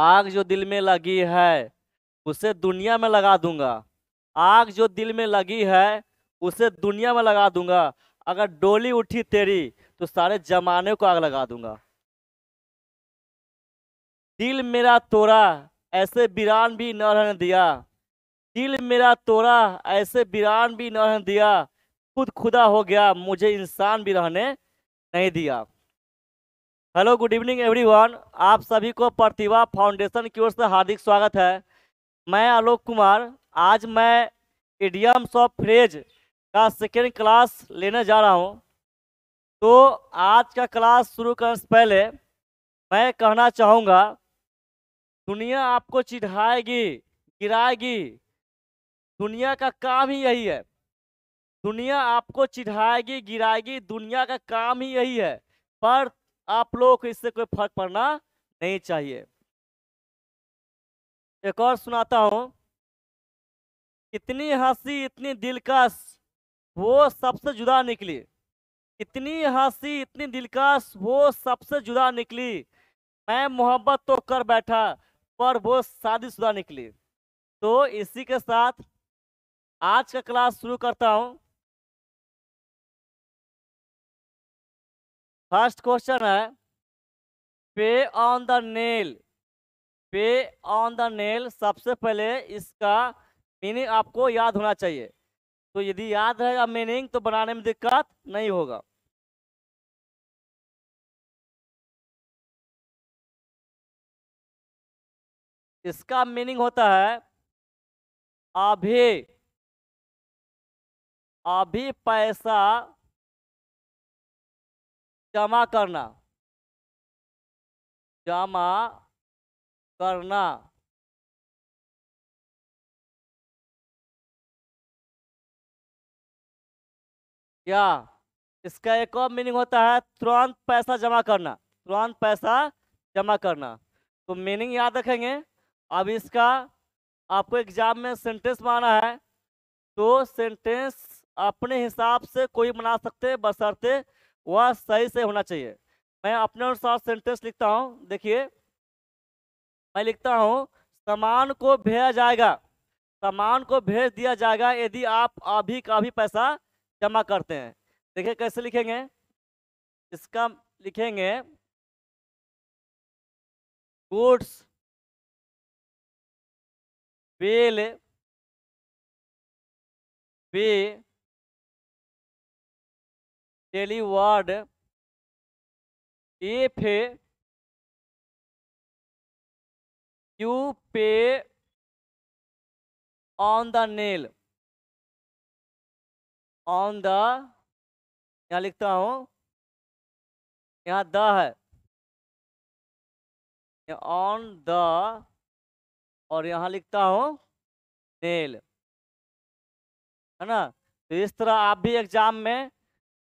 आग जो दिल में लगी है उसे दुनिया में लगा दूंगा आग जो दिल में लगी है उसे दुनिया में लगा दूंगा अगर डोली उठी तेरी तो सारे जमाने को आग लगा दूंगा दिल मेरा तोरा ऐसे वीरान भी न रहने दिया दिल मेरा तोरा ऐसे वीरान भी न रहने दिया खुद खुदा हो गया मुझे इंसान भी रहने नहीं दिया हेलो गुड इवनिंग एवरीवन आप सभी को प्रतिभा फाउंडेशन की ओर से हार्दिक स्वागत है मैं आलोक कुमार आज मैं इडियम्स ऑफ फ्रेज का सेकेंड क्लास लेने जा रहा हूं तो आज का क्लास शुरू करने से पहले मैं कहना चाहूँगा दुनिया आपको चिढ़ाएगी गिराएगी दुनिया का काम ही यही है दुनिया आपको चिढ़ाएगी गिराएगी दुनिया का काम ही यही है पर आप लोगों को इससे कोई फर्क पड़ना नहीं चाहिए एक और सुनाता हूँ इतनी हंसी इतनी दिलकश वो सबसे जुदा निकली इतनी हंसी इतनी दिलकश वो सबसे जुदा निकली मैं मोहब्बत तो कर बैठा पर वो शादीशुदा निकली तो इसी के साथ आज का क्लास शुरू करता हूँ फर्स्ट क्वेश्चन है pay on the nail pay on the nail सबसे पहले इसका मीनिंग आपको याद होना चाहिए तो यदि याद रहेगा मीनिंग तो बनाने में दिक्कत नहीं होगा इसका मीनिंग होता है अभी अभी पैसा जमा करना जमा करना या इसका एक और मीनिंग होता है तुरंत पैसा जमा करना तुरंत पैसा जमा करना तो मीनिंग याद रखेंगे अब इसका आपको एग्जाम में सेंटेंस बनाना है तो सेंटेंस अपने हिसाब से कोई बना सकते बसरते वह सही से होना चाहिए मैं अपने अनुसार सेंटेंस लिखता हूँ देखिए मैं लिखता हूँ सामान को भेजा जाएगा सामान को भेज दिया जाएगा यदि आप अभी का भी पैसा जमा करते हैं देखिए कैसे लिखेंगे इसका लिखेंगे गुड्स बिल बी टेलीवार्ड ए फे you pay on the nail on the यहाँ लिखता हूँ यहाँ द है ऑन द और यहाँ लिखता हूँ नेल है ना तो इस तरह आप भी एग्जाम में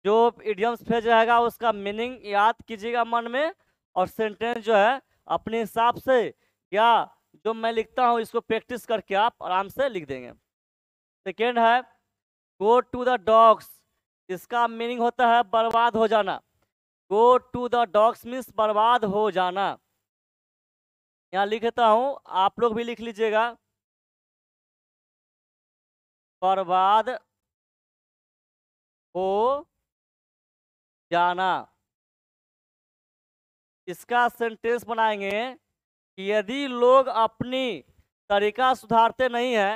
जो इडियम्स फेज रहेगा उसका मीनिंग याद कीजिएगा मन में और सेंटेंस जो है अपने हिसाब से या जो मैं लिखता हूँ इसको प्रैक्टिस करके आप आराम से लिख देंगे सेकेंड है गो टू द डॉग्स इसका मीनिंग होता है बर्बाद हो जाना go to the dogs means बर्बाद हो जाना यहाँ लिखता हूँ आप लोग भी लिख लीजिएगा बर्बाद हो जाना इसका सेंटेंस बनाएंगे कि यदि लोग अपनी तरीका सुधारते नहीं हैं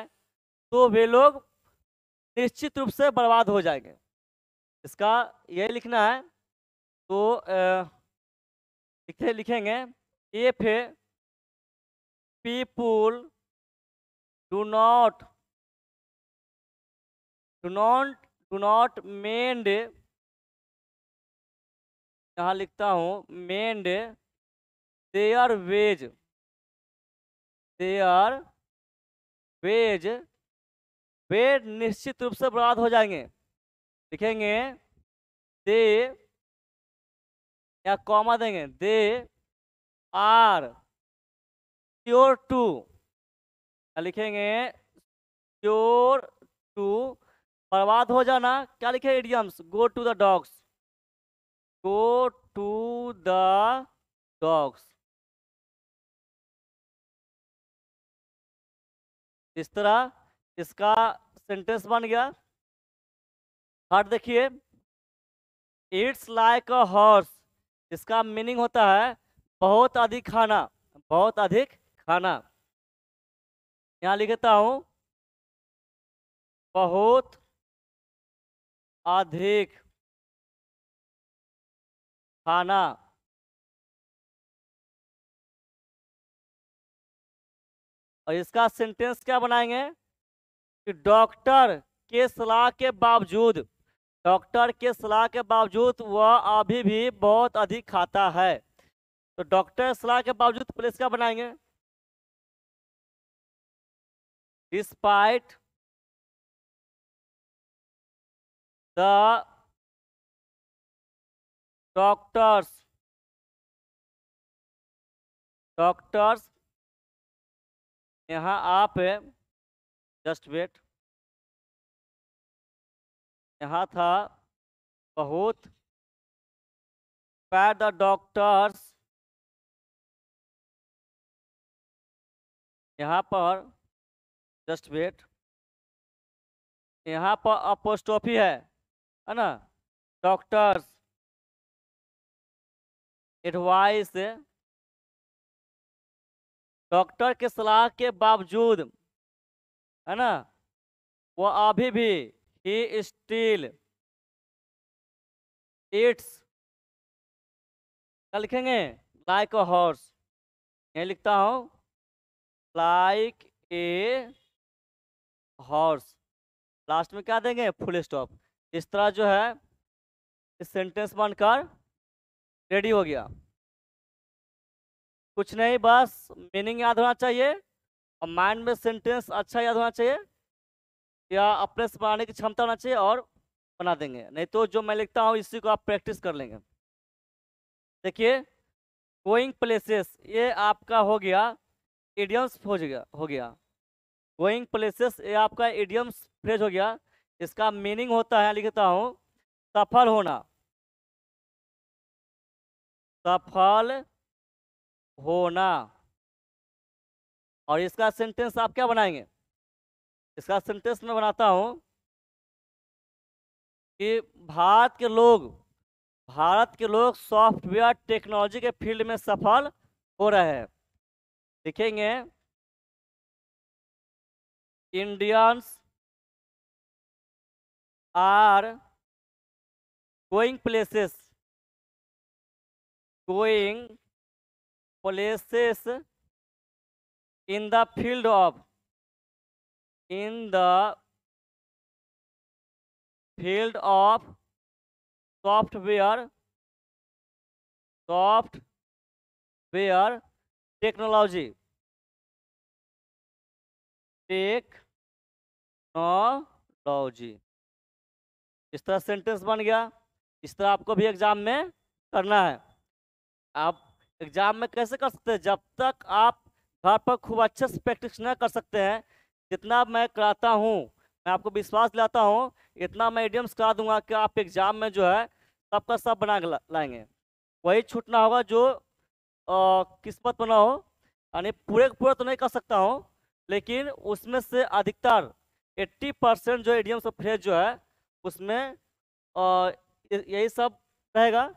तो वे लोग निश्चित रूप से बर्बाद हो जाएंगे इसका यही लिखना है तो लिखे लिखेंगे if people do not do not do not mend यहाँ लिखता हूँ mend their ways their ways वे निश्चित रूप से बर्बाद हो जाएंगे लिखेंगे दे या कॉमा देंगे दे आर प्योर टू लिखेंगे प्योर टू बर्बाद हो जाना क्या लिखे idioms go to the dogs go to the dogs इस तरह इसका सेंटेंस बन गया थर्ड देखिए इट्स लाइक अ हॉर्स इसका मीनिंग होता है बहुत अधिक खाना बहुत अधिक खाना यहाँ लिखता हूं बहुत अधिक खाना और इसका सेंटेंस क्या बनाएंगे कि डॉक्टर के सलाह के बावजूद डॉक्टर के सलाह के बावजूद वह अभी भी बहुत अधिक खाता है तो डॉक्टर सलाह के बावजूद प्लेस क्या बनाएंगे डिस्पाइट द डॉक्टर्स डॉक्टर्स यहाँ आप है जस्ट वेट यहाँ था बहुत पैर द डॉक्टर्स यहाँ पर जस्ट वेट यहाँ पर अपोस्टॉफी है है ना डॉक्टर्स एडवाइस डॉक्टर के सलाह के बावजूद है ना वो अभी भी ही स्टील इट्स क्या लिखेंगे लाइक अ हॉर्स ये लिखता हूँ लाइक ए हॉर्स लास्ट में क्या देंगे फुल स्टॉप इस तरह जो है इस सेंटेंस बनकर रेडी हो गया कुछ नहीं बस मीनिंग याद होना चाहिए और माइंड में सेंटेंस अच्छा याद होना चाहिए या अपने से बनाने की क्षमता होना चाहिए और बना देंगे नहीं तो जो मैं लिखता हूँ इसी को आप प्रैक्टिस कर लेंगे देखिए गोइंग प्लेसेस ये आपका हो गया एडियम्स हो गया हो गया गोइंग प्लेसेस ये आपका एडियम्स फ्रेज हो गया इसका मीनिंग होता है लिखता हूँ सफल होना सफल होना और इसका सेंटेंस आप क्या बनाएंगे इसका सेंटेंस मैं बनाता हूँ कि भारत के लोग भारत के लोग सॉफ्टवेयर टेक्नोलॉजी के फील्ड में सफल हो रहे हैं लिखेंगे Indians are going places going places in the field of in the field of software software technology technology इस तरह सेंटेंस बन गया इस तरह आपको भी एग्जाम में करना है आप एग्जाम में कैसे कर सकते हैं जब तक आप घर पर खूब अच्छे से प्रैक्टिस न कर सकते हैं जितना मैं कराता हूँ मैं आपको विश्वास दिलाता हूँ इतना मैं एडियम्स करा दूंगा कि आप एग्जाम में जो है सबका सब बना के लाएंगे वही छूटना होगा जो आ, किस्मत बना हो यानी पूरे पूरे तो नहीं कर सकता हूँ लेकिन उसमें से अधिकतर 80 परसेंट जो एडियम्स और फ्रेज जो है उसमें यही सब रहेगा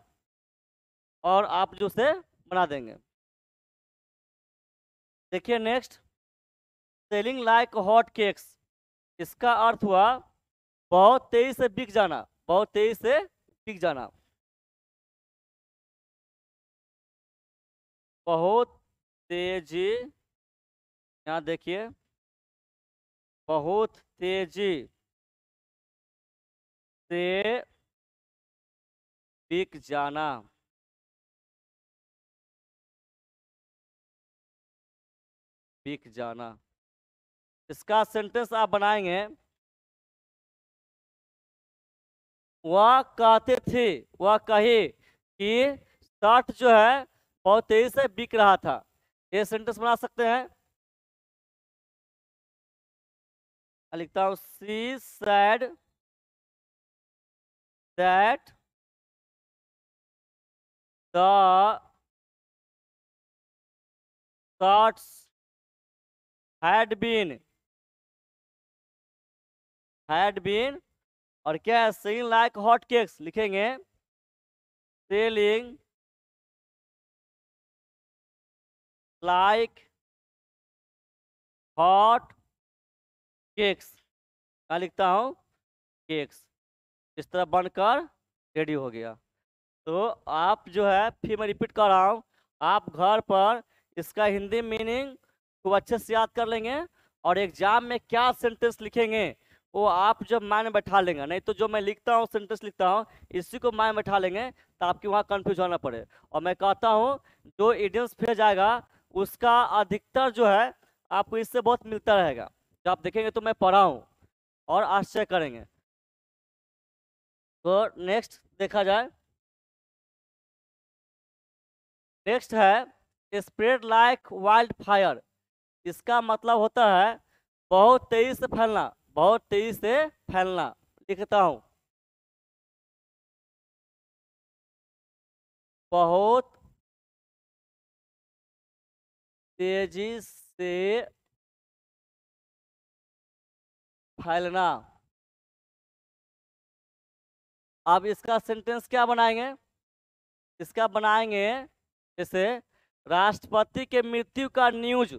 और आप जो उसे बना देंगे देखिए next selling like hot cakes इसका अर्थ हुआ बहुत तेजी से बिक जाना बहुत तेजी से बिक जाना बहुत तेजी यहाँ देखिए बहुत तेजी से बिक जाना बिक जाना इसका सेंटेंस आप बनाएंगे वह कहते थे वह कहे कि शर्ट जो है बहुत तेजी से बिक रहा था ये सेंटेंस बना सकते हैं लिखता हूं she said that the had been had been और क्या है सेलिंग लाइक हॉट केक्स लिखेंगे सेलिंग लाइक हॉट केक्स क्या लिखता हूँ केक्स इस तरह बनकर रेडी हो गया तो आप जो है फिर मैं रिपीट कर रहा हूँ आप घर पर इसका हिंदी मीनिंग खूब अच्छे से याद कर लेंगे और एग्जाम में क्या सेंटेंस लिखेंगे वो आप जब मायने में बैठा लेंगे नहीं तो जो मैं लिखता हूँ सेंटेंस लिखता हूँ इसी को माइंड में बैठा लेंगे तो आपके वहाँ कन्फ्यूज होना पड़े और मैं कहता हूँ जो एडियंस फिर जाएगा उसका अधिकतर जो है आपको इससे बहुत मिलता रहेगा जब आप देखेंगे तो मैं पढ़ा हूँ और आश्चर्य करेंगे तो नेक्स्ट देखा जाए नेक्स्ट है स्प्रेड लाइक वाइल्ड फायर इसका मतलब होता है बहुत तेजी से फैलना बहुत तेजी से फैलना लिखता हूं बहुत तेजी से फैलना अब इसका सेंटेंस क्या बनाएंगे इसका बनाएंगे जैसे राष्ट्रपति के मृत्यु का न्यूज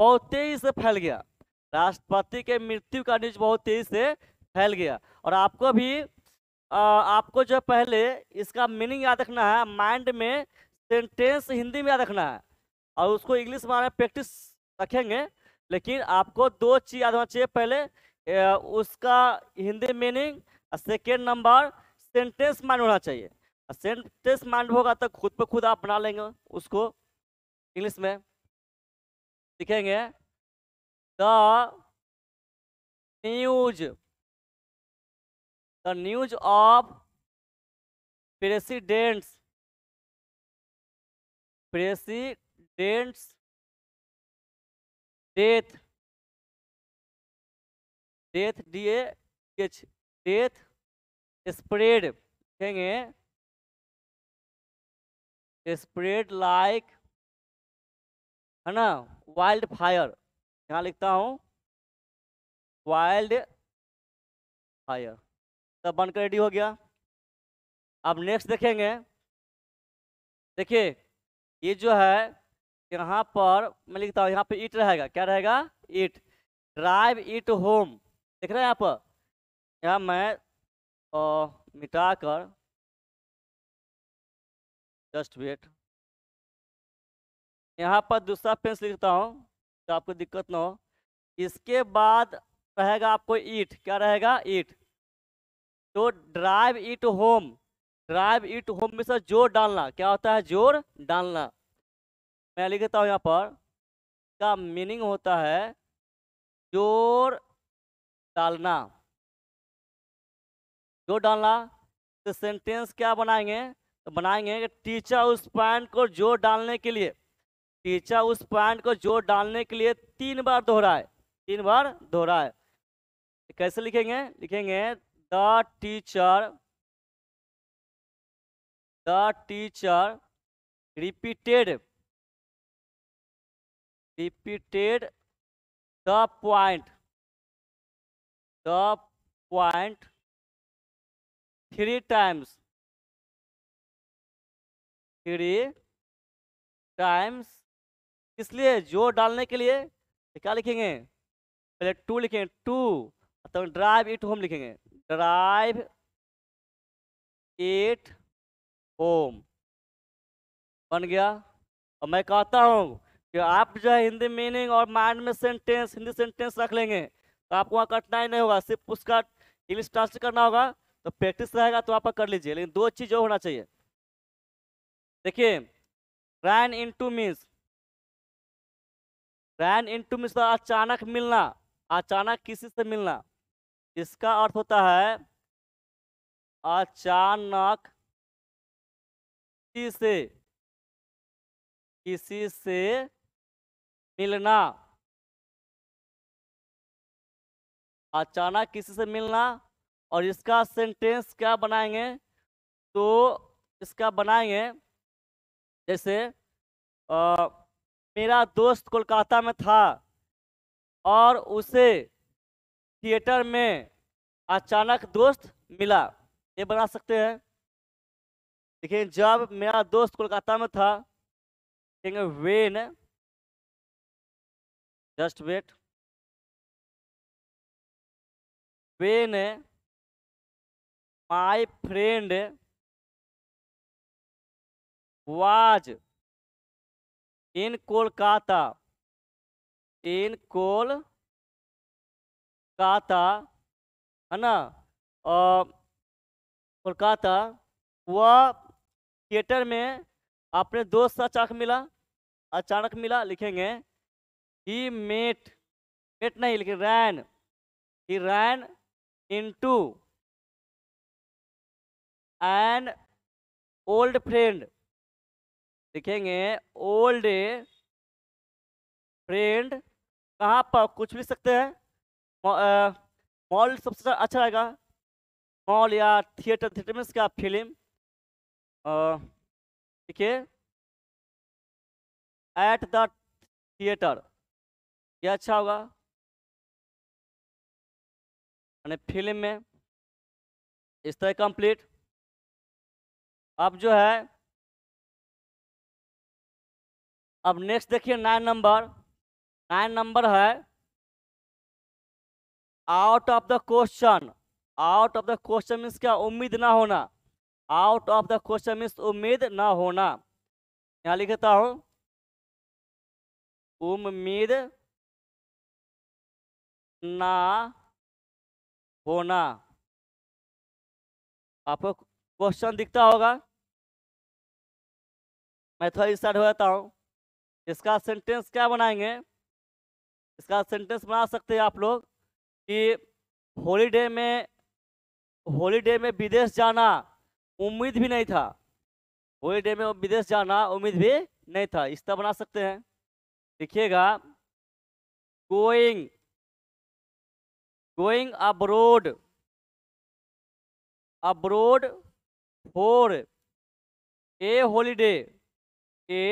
बहुत तेजी से फैल गया राष्ट्रपति के मृत्यु का न्यूज बहुत तेजी से फैल गया और आपको भी आ, आपको जो पहले इसका मीनिंग याद रखना है माइंड में सेंटेंस हिंदी में याद रखना है और उसको इंग्लिश में प्रैक्टिस रखेंगे लेकिन आपको दो चीज़ याद होना चाहिए पहले ए, उसका हिंदी मीनिंग और सेकेंड नंबर सेंटेंस माइंड होना चाहिए सेंटेंस माइंड होगा तो खुद पर खुद आप बना लेंगे उसको इंग्लिश में लिखेंगे the news the news of president's president's death death D H death spread लिखेंगे स्प्रेड लाइक है ना वाइल्ड फायर यहाँ लिखता हूँ वाइल्ड फायर सब बनकर रेडी हो गया अब नेक्स्ट देखेंगे देखिए ये जो है यहाँ पर मैं लिखता हूँ यहाँ पे ईट रहेगा क्या रहेगा ईट ड्राइव ईट होम देख रहे हैं यहाँ पर यहाँ मैं मिटा कर जस्ट वेट यहाँ पर दूसरा पेंस लिखता हूँ तो आपको दिक्कत ना हो इसके बाद रहेगा आपको ईट क्या रहेगा ईट तो drive it home drive it home में से जोर डालना क्या होता है जोर डालना मैं लिखता हूँ यहाँ पर का मीनिंग होता है जोर डालना जोर डालना तो सेंटेंस क्या बनाएंगे तो बनाएंगे कि टीचर उस पॉइंट को जोर डालने के लिए टीचर उस पॉइंट को जोर डालने के लिए तीन बार दोहराए तीन बार दोहराए कैसे लिखेंगे लिखेंगे the teacher the teacher repeated repeated the point the point three times three times इसलिए जोर डालने के लिए क्या लिखेंगे पहले टू लिखेंगे टू तो ड्राइव इट होम लिखेंगे ड्राइव इट होम बन गया और मैं कहता हूँ कि आप जो है हिंदी मीनिंग और माइंड में सेंटेंस हिंदी सेंटेंस रख लेंगे तो आपको वहाँ कठिनाई नहीं होगा सिर्फ उसका इंग्लिश ट्रांसलेट करना होगा तो प्रैक्टिस रहेगा तो आप कर लीजिए लेकिन दो चीज़ जो होना चाहिए देखिए ran into means ran into अचानक मिलना अचानक किसी से मिलना इसका अर्थ होता है अचानक किसी से किसी से मिलना अचानक किसी से मिलना और इसका सेंटेंस क्या बनाएंगे तो इसका बनाएंगे जैसे आ, मेरा दोस्त कोलकाता में था और उसे थिएटर में अचानक दोस्त मिला ये बना सकते हैं लेकिन जब मेरा दोस्त कोलकाता में था कहेंगे when just wait when my friend was in Kolkata In Kolkata, है ना कोलकाता वह थिएटर में अपने दोस्त से अचानक मिला अचानक मिला लिखेंगे ही मेट मेट नहीं लिखे ran he ran into an old friend लिखेंगे ओल्ड फ्रेंड कहाँ पर कुछ भी सकते हैं मॉल सबसे अच्छा रहेगा मॉल या थिएटर थिएटर में क्या फिल्म ठीक है एट द थिएटर ये अच्छा होगा यानी फिल्म में इस तरह कंप्लीट अब जो है अब नेक्स्ट देखिए नाइन नंबर नाइन नंबर है out of the question out of the question means क्या उम्मीद ना होना out of the question means उम्मीद ना होना यहाँ लिखता हूँ उम्मीद ना होना आपको क्वेश्चन दिखता होगा मैं थोड़ा स्टार्ट हो जाता हूँ इसका सेंटेंस क्या बनाएंगे इसका सेंटेंस बना सकते हैं आप लोग कि हॉलीडे में हॉलीडे में विदेश जाना उम्मीद भी नहीं था हॉलीडे में विदेश जाना उम्मीद भी नहीं था इस तरह बना सकते हैं देखिएगा going going abroad abroad for a holiday a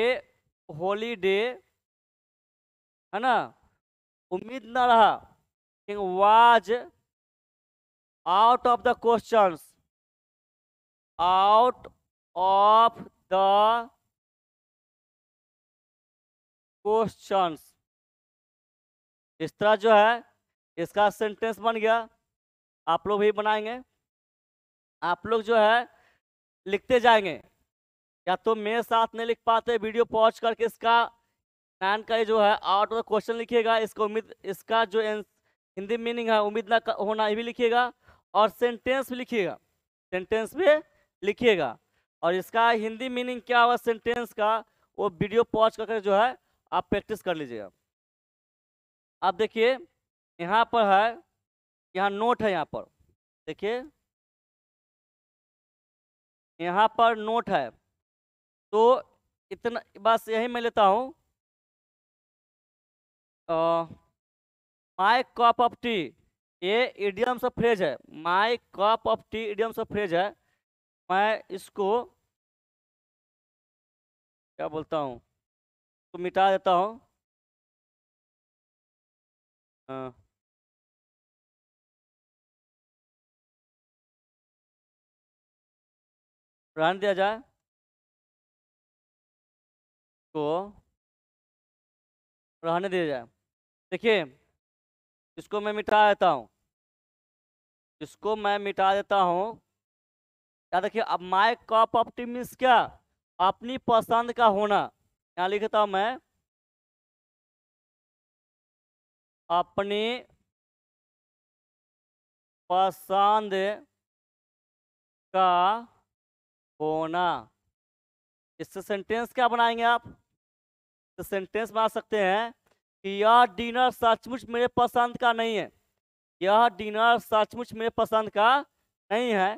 holiday है ना उम्मीद ना रहा कि was out of the question out of the questions इस तरह जो है इसका सेंटेंस बन गया आप लोग भी बनाएंगे आप लोग जो है लिखते जाएंगे या तो मेरे साथ नहीं लिख पाते वीडियो पॉज करके इसका नान का जो है आउट ऑफ क्वेश्चन लिखिएगा इसका उम्मीद इसका जो हिंदी मीनिंग है उम्मीद ना होना ये भी लिखिएगा और सेंटेंस भी लिखिएगा सेंटेंस भी लिखिएगा और इसका हिंदी मीनिंग क्या हुआ सेंटेंस का वो वीडियो पॉज करके जो है आप प्रैक्टिस कर लीजिएगा आप देखिए यहाँ पर है यहाँ नोट है यहाँ पर देखिए यहाँ पर नोट है तो इतना बस यही मैं लेता हूँ माई कप ऑफ टी ये इडियम से फ्रेज है my cup of tea idiom से फ्रेज है मैं इसको क्या बोलता हूँ तो मिटा देता हूँ हाँ दिया जाए इसको रहने दिया जाए देखिए इसको मैं मिटा देता हूँ इसको मैं मिटा देता हूँ या देखिए अब my cup of tea means क्या अपनी पसंद का होना यहाँ लिखता हूँ मैं अपनी पसंद का होना इससे सेंटेंस क्या बनाएंगे आप तो सेंटेंस बना सकते हैं कि यह डिनर सचमुच मेरे पसंद का नहीं है यह डिनर सचमुच मेरे पसंद का नहीं है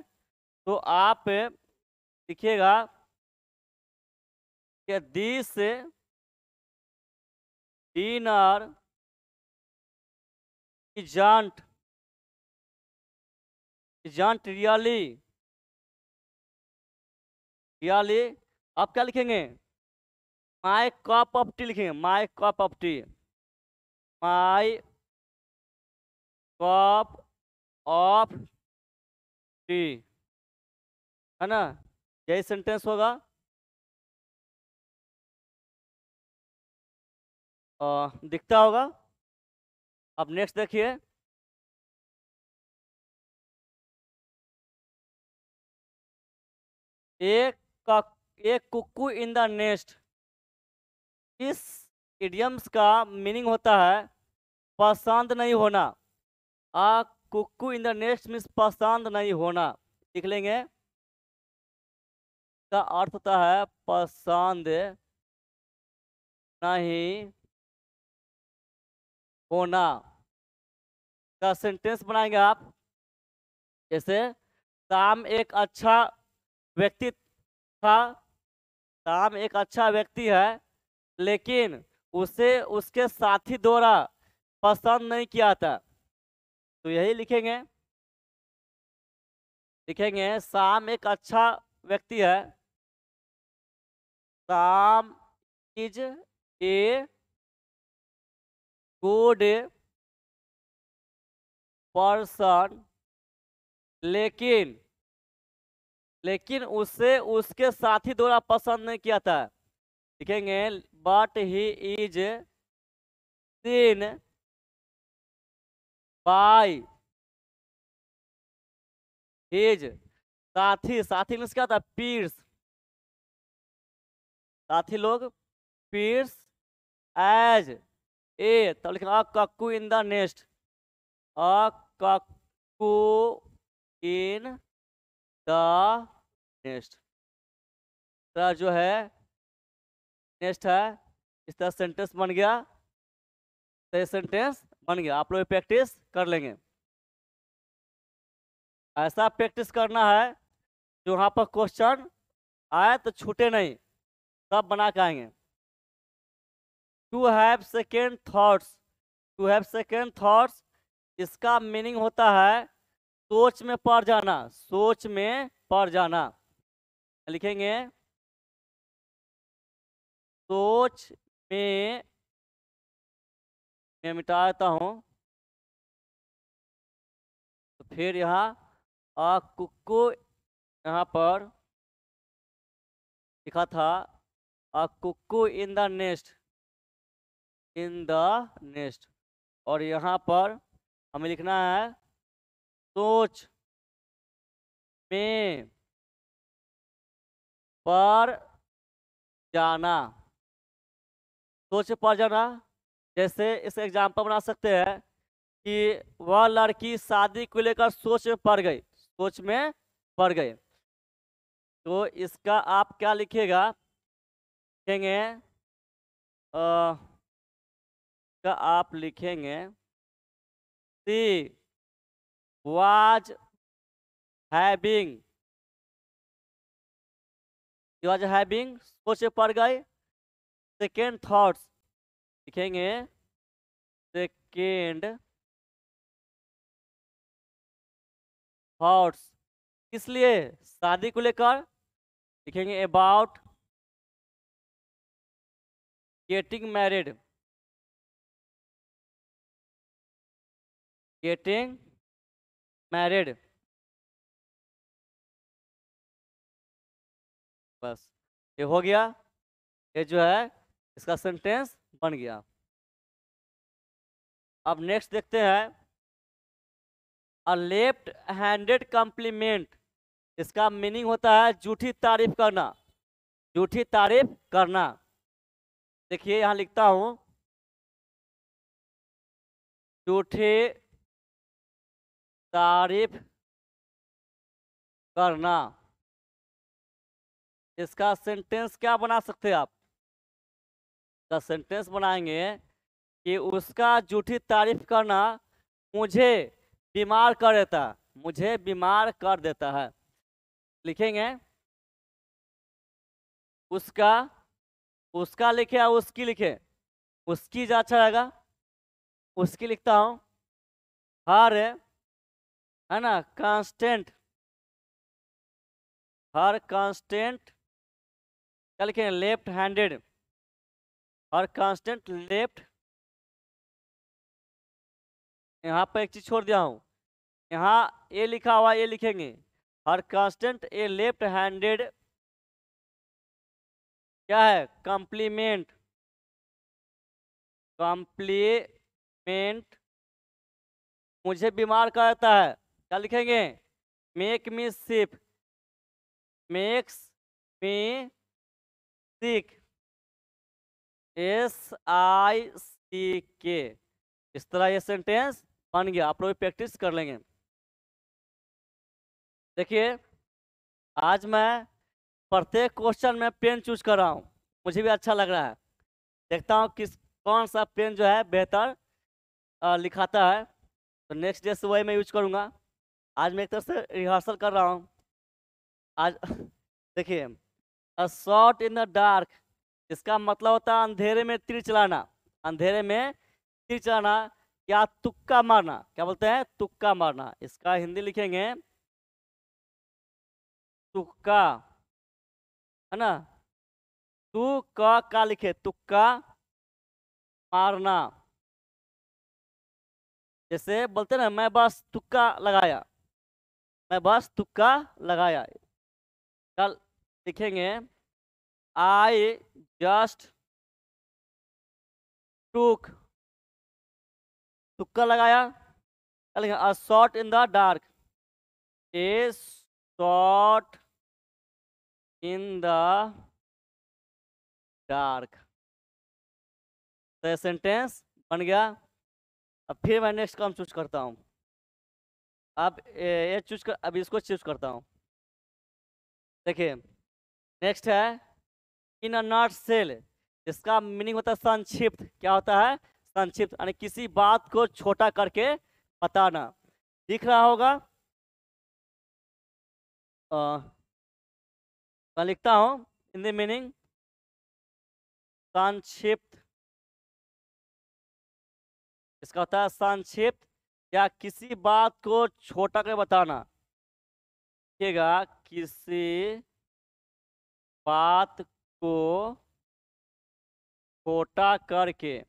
तो आप लिखिएगा कि this dinner isn't isn't really really आप क्या लिखेंगे माई कप ऑफ टी लिखेंगे my cup of tea my cup of tea है ना यही सेंटेंस होगा आ, दिखता होगा अब नेक्स्ट देखिए एक का एक कुकू इन द नेस्ट इस इडियम्स का मीनिंग होता है पसंद नहीं होना a cuckoo in the nest means पसंद नहीं होना लिख लेंगे का अर्थ होता है पसंद नहीं होना का सेंटेंस बनाएंगे आप जैसे शाम एक अच्छा व्यक्ति था शाम एक अच्छा व्यक्ति है लेकिन उसे उसके साथी द्वारा पसंद नहीं किया था तो यही लिखेंगे लिखेंगे शाम एक अच्छा व्यक्ति है शाम इज ए गुड पर्सन लेकिन लेकिन उसे उसके साथी द्वारा पसंद नहीं किया था लिखेंगे but he is seen by his साथी साथी मीन्स क्या था पीर्स साथी लोग पीर्स एज ए तो लिखना cuckoo in the nest a cuckoo in the nest तो जो है नेक्स्ट है इस तरह सेंटेंस बन गया तो ये सेंटेंस बन गया आप लोग प्रैक्टिस कर लेंगे ऐसा प्रैक्टिस करना है जो वहाँ पर क्वेश्चन आए तो छूटे नहीं सब बना के आएंगे to have second thoughts to have second thoughts इसका मीनिंग होता है सोच में पड़ जाना सोच में पड़ जाना लिखेंगे सोच में मैं मिटाता हूँ तो फिर यहाँ आ कुक्को यहाँ पर लिखा था a cuckoo in the nest in the nest और यहाँ पर हमें लिखना है सोच में पर जाना सोच पा जाना जैसे इस एग्जाम्पल बना सकते हैं कि वह लड़की शादी को लेकर सोच में पड़ गई सोच में पड़ गई तो इसका आप क्या लिखेगा लिखेंगे का आप लिखेंगे she was having was having सोच पड़ गई सेकेंड थॉट्स लिखेंगे सेकेंड थॉट्स किस लिए शादी को लेकर लिखेंगे about getting married getting married बस ये हो गया ये जो है इसका सेंटेंस बन गया अब नेक्स्ट देखते हैं अ लेफ्ट हैंडेड कॉम्प्लीमेंट इसका मीनिंग होता है झूठी तारीफ करना झूठी तारीफ करना देखिए यहां लिखता हूं झूठी तारीफ करना इसका सेंटेंस क्या बना सकते हैं आप द सेंटेंस बनाएंगे कि उसका झूठी तारीफ करना मुझे बीमार कर देता मुझे बीमार कर देता है लिखेंगे उसका उसका लिखे या उसकी लिखे उसकी जो अच्छा रहेगा उसकी लिखता हूँ हर है ना कांस्टेंट हर कांस्टेंट क्या लिखे लेफ्ट हैंडेड और कांस्टेंट लेफ्ट यहाँ पर एक चीज छोड़ दिया हूँ यहाँ ए लिखा हुआ ए लिखेंगे और कांस्टेंट ए लेफ्ट हैंडेड क्या है कॉम्प्लीमेंट कॉम्प्लीमेंट मुझे बीमार करता है क्या लिखेंगे make me sip makes me sick S I C के इस तरह ये सेंटेंस बन गया आप लोग प्रैक्टिस कर लेंगे देखिए आज मैं प्रत्येक क्वेश्चन में पेन चूज कर रहा हूँ मुझे भी अच्छा लग रहा है देखता हूँ किस कौन सा पेन जो है बेहतर लिखाता है तो नेक्स्ट डे से वही मैं यूज करूँगा आज मैं एक तरह से रिहर्सल कर रहा हूँ आज देखिए a short in the dark इसका मतलब होता है अंधेरे में तीर चलाना अंधेरे में तीर चलाना या तुक्का मारना क्या बोलते हैं तुक्का मारना इसका हिंदी लिखेंगे तुक्का है ना तू का, का लिखे तुक्का मारना जैसे बोलते ना मैं बस तुक्का लगाया मैं बस तुक्का लगाया कल लिखेंगे आई जस्ट टूक टुक्का लगाया a shot in the dark a shot in the dark तो सेंटेंस बन गया अब फिर मैं नेक्स्ट काम चूज करता हूँ अब ये चूज कर अब इसको चूज करता हूँ देखिए नेक्स्ट है इन अ नॉट सेल इसका मीनिंग होता है संक्षिप्त क्या होता है संक्षिप्त यानी किसी बात को छोटा करके बताना दिख रहा होगा मैं लिखता हूँ इन द मीनिंग संक्षिप्त इसका होता है संक्षिप्त या किसी बात को छोटा करके बताना किसी बात को छोटा करके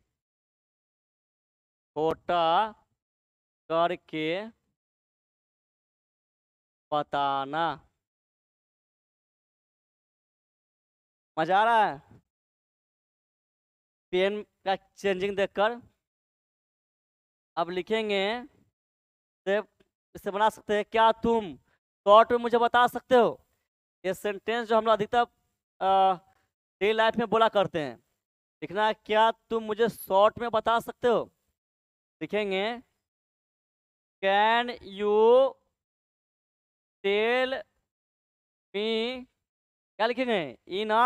छोटा करके बताना मजा आ रहा है पेन का चेंजिंग देखकर अब लिखेंगे इसे बना सकते हैं क्या तुम शॉर्ट में मुझे बता सकते हो ये सेंटेंस जो हम लोग अधिकतर डेली लाइफ में बोला करते हैं लिखना क्या तुम मुझे शॉर्ट में बता सकते हो लिखेंगे कैन यू टेल मी क्या लिखेंगे इन आ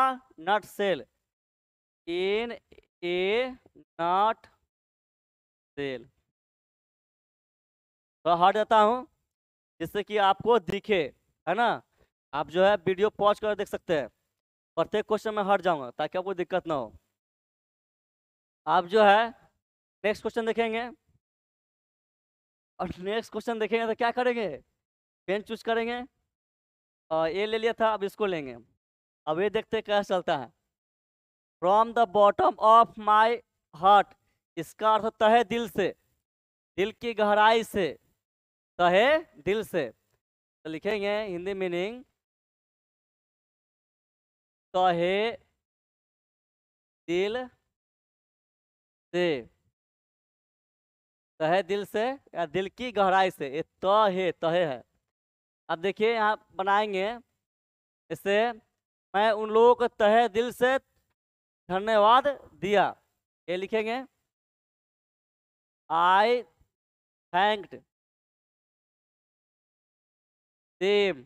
नट सेल इन ए नट सेल तो हट जाता हूँ जिससे कि आपको दिखे है ना आप जो है वीडियो पॉज कर देख सकते हैं प्रत्येक क्वेश्चन में हट जाऊंगा ताकि आपको दिक्कत ना हो आप जो है नेक्स्ट क्वेश्चन देखेंगे और नेक्स्ट क्वेश्चन देखेंगे तो क्या करेंगे पेन चूज करेंगे और ये ले लिया था अब इसको लेंगे अब ये देखते कैसा चलता है from the bottom of my heart इसका अर्थ तहे दिल से दिल की गहराई से तहे दिल से तो लिखेंगे हिंदी मीनिंग कहे दिल से तहे दिल से या दिल की गहराई से ये तहे तहे है अब देखिए यहाँ बनाएंगे इसे मैं उन लोगों को तहे दिल से धन्यवाद दिया ये लिखेंगे आई थैंक्ड देम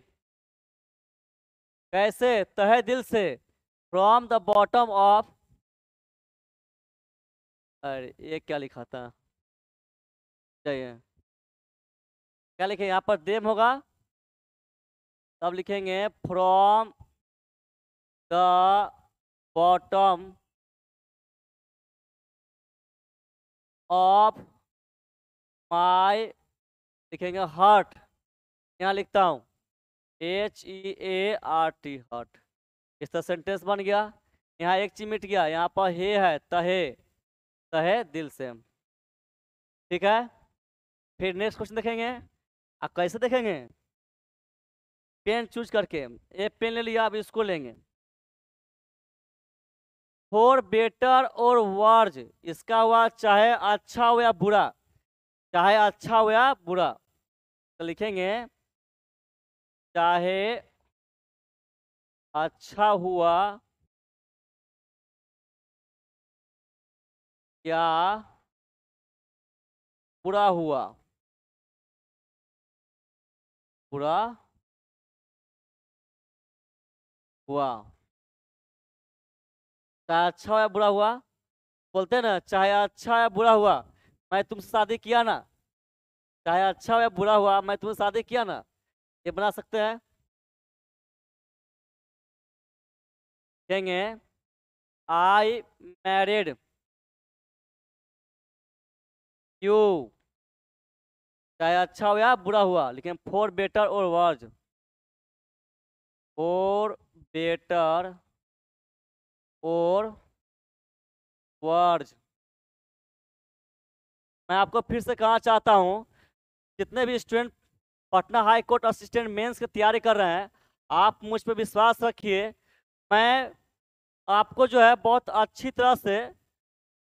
कैसे तहे दिल से फ्रॉम द बॉटम ऑफ अरे ये क्या लिखा था चाहिए क्या लिखे यहाँ पर देम होगा तब लिखेंगे from the bottom of my लिखेंगे हार्ट यहाँ लिखता हूँ H E A R T हट इसका सेंटेंस बन गया यहाँ एक चिमिट गया यहाँ पर हे है तहे तहे दिल से ठीक है फिर नेक्स्ट क्वेश्चन देखेंगे आ कैसे देखेंगे पेन चूज करके एक पेन ले लिया अब इसको लेंगे फॉर बेटर और वर्ज इसका हुआ चाहे अच्छा हो या बुरा चाहे अच्छा हो या बुरा तो लिखेंगे चाहे अच्छा हुआ या बुरा हुआ बुरा हुआ चाहे अच्छा हुआ या बुरा हुआ बोलते हैं ना चाहे अच्छा या बुरा हुआ मैं तुमसे शादी किया ना चाहे अच्छा हुआ या बुरा हुआ मैं तुमसे शादी किया ना ये बना सकते हैं कहेंगे आई मैरिड यू चाहे अच्छा हुआ बुरा हुआ लेकिन for better or worse for better or worse मैं आपको फिर से कहना चाहता हूँ जितने भी student Patna high court assistant mains की तैयारी कर रहे हैं आप मुझ पर विश्वास रखिए मैं आपको जो है बहुत अच्छी तरह से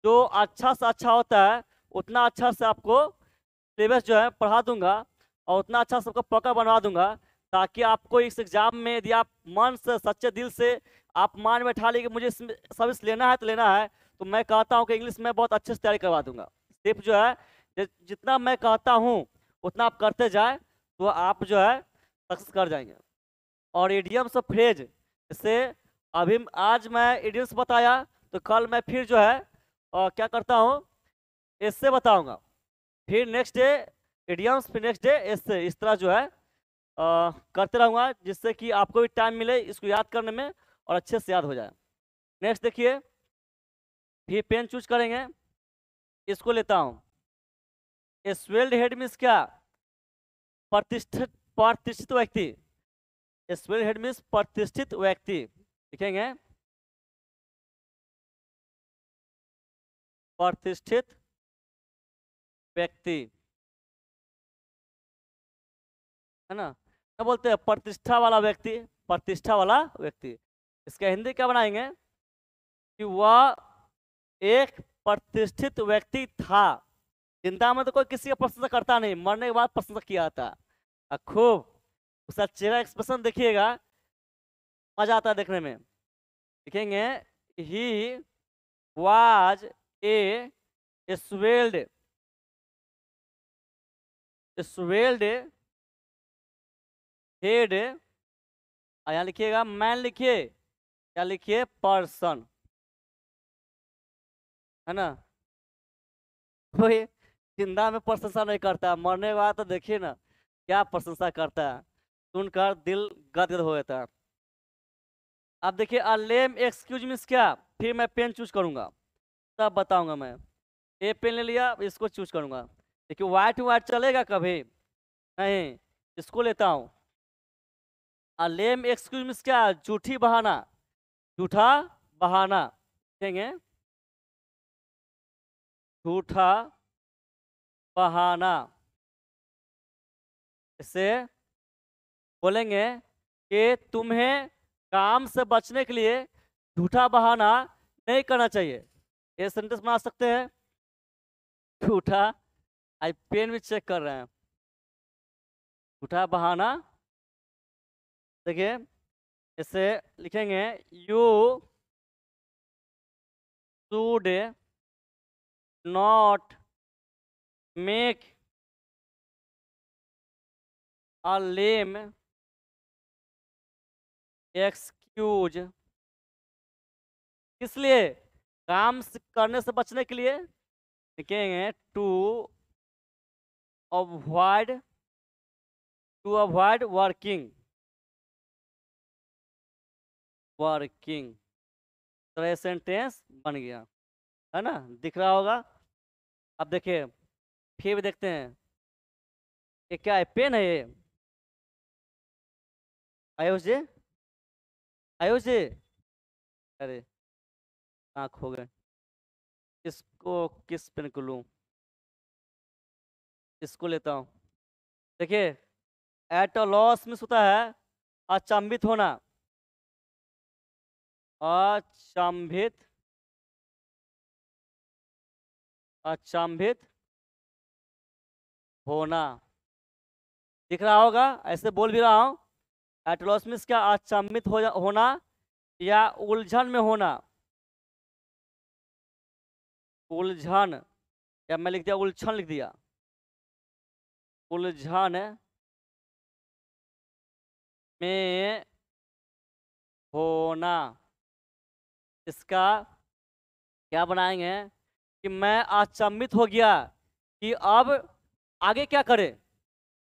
जो अच्छा से अच्छा होता है उतना अच्छा से आपको सिलेबस जो है पढ़ा दूंगा और उतना अच्छा से आपको पक्का बनवा दूंगा ताकि आपको इस एग्ज़ाम में यदि आप मन से सच्चे दिल से आप मान बैठा लीजिए कि मुझे सर्विस लेना है तो लेना है तो मैं कहता हूँ कि इंग्लिश में बहुत अच्छे से तैयारी करवा दूंगा सिर्फ जो है जितना मैं कहता हूँ उतना आप करते जाए तो आप जो है सक्सेस कर जाएंगे और एडियम्स ऑफ फ्रेज जैसे अभी आज मैं एडियम्स बताया तो कल मैं फिर जो है और क्या करता हूँ इससे बताऊँगा फिर नेक्स्ट डे एडियम्स फिर नेक्स्ट डे इससे इस तरह जो है आ, करते रहूँगा जिससे कि आपको भी टाइम मिले इसको याद करने में और अच्छे से याद हो जाए नेक्स्ट देखिए फिर पेन चूज करेंगे इसको लेता हूँ स्वेल्ड हेड मीन्स क्या प्रतिष्ठित प्रतिष्ठित व्यक्ति स्पेल हेड मीन्स प्रतिष्ठित व्यक्ति लिखेंगे प्रतिष्ठित व्यक्ति है ना क्या बोलते हैं प्रतिष्ठा वाला व्यक्ति प्रतिष्ठा वाला व्यक्ति इसका हिंदी क्या बनाएंगे कि वह एक प्रतिष्ठित व्यक्ति था चिंता में तो कोई किसी का प्रशंसा करता नहीं मरने के बाद प्रशंसा किया जाता है खूब उसका चेहरा एक्सप्रेशन देखिएगा मजा आता है देखने में देखेंगे he was a swelled swelled head यहाँ लिखिएगा मैन लिखिए क्या लिखिए पर्सन है ना वही जिंदा में प्रशंसा नहीं करता मरने के बाद तो देखिए ना क्या प्रशंसा करता है सुनकर दिल गदगद हो जाता है अब देखिए अ लेम एक्सक्यूज मीन्स क्या फिर मैं पेन चूज करूँगा तब बताऊँगा मैं ये पेन ले लिया इसको चूज करूँगा देखिए वाइट वाइट चलेगा कभी नहीं इसको लेता हूँ अ लेम एक्सक्यूज मीन्स क्या झूठी बहाना झूठा बहाना कहेंगे झूठा बहाना इसे बोलेंगे कि तुम्हें काम से बचने के लिए झूठा बहाना नहीं करना चाहिए ये सेंटेंस बना सकते हैं झूठा आई पेन भी चेक कर रहे हैं झूठा बहाना देखिए इसे लिखेंगे you should not make a lame excuse किस लिए काम करने से बचने के लिए लिखेंगे to avoid to avoid working working sentence बन गया है ना दिख रहा होगा अब देखिए फिर भी देखते हैं ये क्या है पेन है ये आयुष जी आयुष जी अरे आँख हो गए इसको किस पेन को लूँ इसको लेता हूँ देखिए एट अ लॉस में सुता है अचंभित होना अचंभित अचंभित होना दिख रहा होगा ऐसे बोल भी रहा हूँ एटलोसमिस का अचम्मित हो होना या उलझन में होना उलझन या मैं लिख दिया उलझन लिख दिया उलझन में होना इसका क्या बनाएंगे कि मैं अचंभित हो गया कि अब आगे क्या करे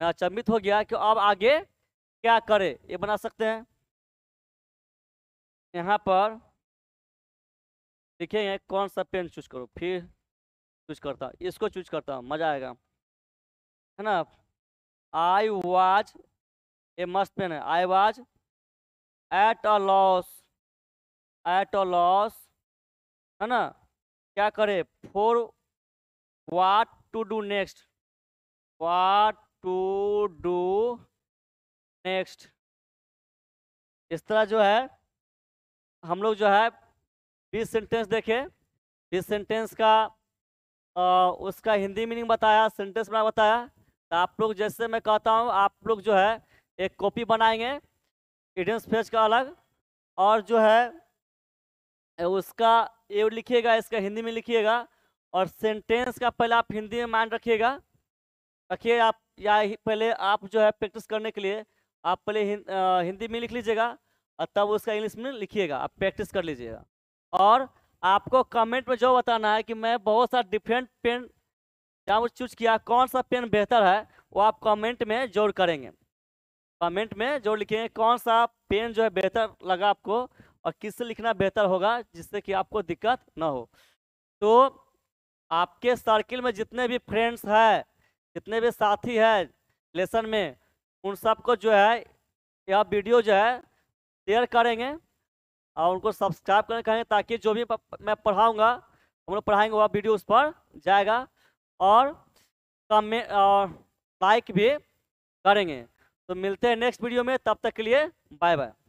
मैं अचंबित हो गया कि अब आगे क्या करे ये बना सकते हैं यहाँ पर लिखेंगे कौन सा पेन चूज करो फिर चूज करता इसको चूज करता मज़ा आएगा है ना आई वाज ये मस्त पेन है I was at a loss at a loss है ना क्या करे for what to do next what to do next इस तरह जो है हम लोग जो है बीस सेंटेंस देखे बीस सेंटेंस का आ, उसका हिंदी मीनिंग बताया सेंटेंस बना बताया तो आप लोग जैसे मैं कहता हूँ आप लोग जो है एक कॉपी बनाएंगे इडियंस फेज का अलग और जो है उसका ये लिखिएगा इसका हिंदी में लिखिएगा और सेंटेंस का पहले आप हिंदी में मान रखिएगा रखिए आप या पहले आप जो है प्रैक्टिस करने के लिए आप पहले हिं, आ, हिंदी में लिख लीजिएगा और तब उसका इंग्लिश में लिखिएगा आप प्रैक्टिस कर लीजिएगा और आपको कमेंट में जो बताना है कि मैं बहुत सा डिफरेंट पेन जहाँ चूज किया कौन सा पेन बेहतर है वो आप कमेंट में जोर करेंगे कमेंट में जोर लिखेंगे कौन सा पेन जो है बेहतर लगा आपको और किससे लिखना बेहतर होगा जिससे कि आपको दिक्कत ना हो तो आपके सर्किल में जितने भी फ्रेंड्स हैं जितने भी साथी है लेसन में उन सबको जो है यह वीडियो जो है शेयर करेंगे और उनको सब्सक्राइब करने कहेंगे ताकि जो भी मैं पढ़ाऊँगा हम लोग पढ़ाएंगे वह वीडियो उस पर जाएगा और कमें और लाइक भी करेंगे तो मिलते हैं नेक्स्ट वीडियो में तब तक के लिए बाय बाय